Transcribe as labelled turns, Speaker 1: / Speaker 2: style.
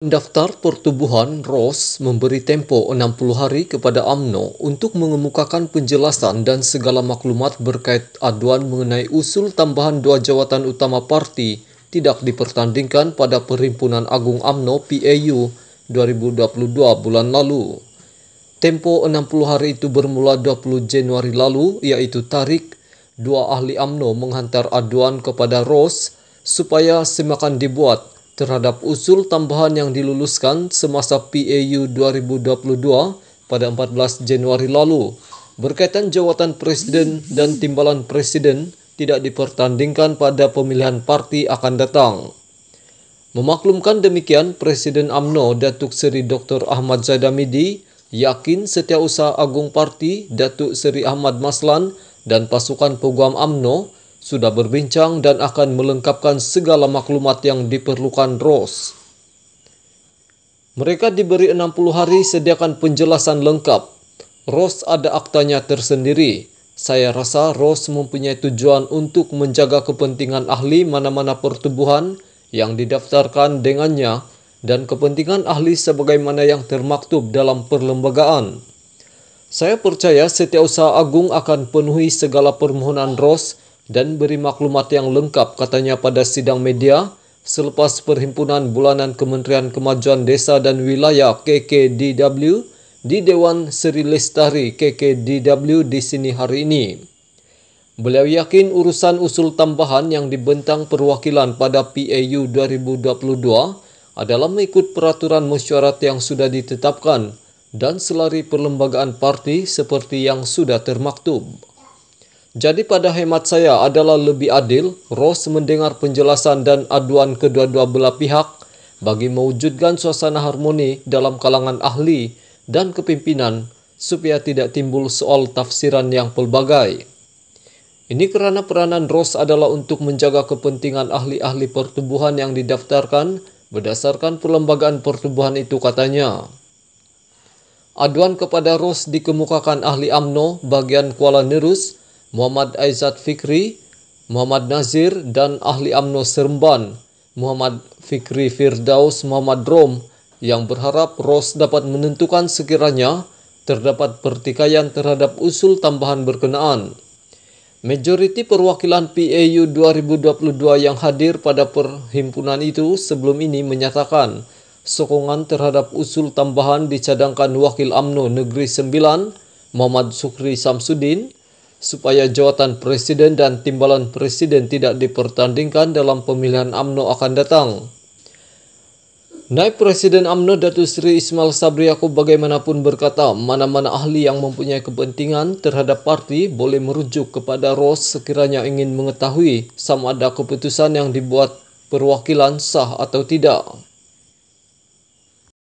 Speaker 1: Pendaftar pertubuhan ROS memberi tempo 60 hari kepada AMNO untuk mengemukakan penjelasan dan segala maklumat berkait aduan mengenai usul tambahan dua jawatan utama parti tidak dipertandingkan pada Perhimpunan Agung AMNO PAU 2022 bulan lalu. Tempo 60 hari itu bermula 20 Januari lalu, yaitu tarik dua ahli AMNO menghantar aduan kepada ROS supaya semakan dibuat terhadap usul tambahan yang diluluskan semasa PAU 2022 pada 14 Januari lalu berkaitan jawatan presiden dan timbalan presiden tidak dipertandingkan pada pemilihan parti akan datang. Memaklumkan demikian, Presiden AMNO Datuk Seri Dr. Ahmad Zaidamidi yakin setiausaha agung parti Datuk Seri Ahmad Maslan dan pasukan peguam AMNO sudah berbincang dan akan melengkapkan segala maklumat yang diperlukan Rose. Mereka diberi 60 hari sediakan penjelasan lengkap. Rose ada aktanya tersendiri. Saya rasa Rose mempunyai tujuan untuk menjaga kepentingan ahli mana-mana pertubuhan yang didaftarkan dengannya dan kepentingan ahli sebagaimana yang termaktub dalam perlembagaan. Saya percaya Setiausaha Agung akan penuhi segala permohonan Rose dan beri maklumat yang lengkap katanya pada sidang media selepas perhimpunan bulanan Kementerian Kemajuan Desa dan Wilayah KKDW di Dewan Seri Lestari KKDW di sini hari ini. Beliau yakin urusan usul tambahan yang dibentang perwakilan pada PAU 2022 adalah mengikut peraturan mesyuarat yang sudah ditetapkan dan selari perlembagaan parti seperti yang sudah termaktub. Jadi pada hemat saya adalah lebih adil Ross mendengar penjelasan dan aduan kedua-dua belah pihak bagi mewujudkan suasana harmoni dalam kalangan ahli dan kepimpinan supaya tidak timbul soal tafsiran yang pelbagai. Ini kerana peranan Ross adalah untuk menjaga kepentingan ahli-ahli pertumbuhan yang didaftarkan berdasarkan perlembagaan pertumbuhan itu katanya. Aduan kepada Ross dikemukakan ahli AMNO bagian Kuala Nerus Muhammad Aizat Fikri, Muhammad Nazir, dan ahli UMNO Seremban, Muhammad Fikri Firdaus Muhammad Rom, yang berharap ROS dapat menentukan sekiranya terdapat pertikaian terhadap usul tambahan berkenaan. Majoriti perwakilan PAU 2022 yang hadir pada perhimpunan itu sebelum ini menyatakan sokongan terhadap usul tambahan dicadangkan Wakil UMNO Negeri 9 Muhammad Sukri Samsudin, supaya jawatan presiden dan timbalan presiden tidak dipertandingkan dalam pemilihan AMNO akan datang. Naib Presiden AMNO Datu Sri Ismail Sabri Yaakob bagaimanapun berkata, mana-mana ahli yang mempunyai kepentingan terhadap parti boleh merujuk kepada ROS sekiranya ingin mengetahui sama ada keputusan yang dibuat perwakilan sah atau tidak.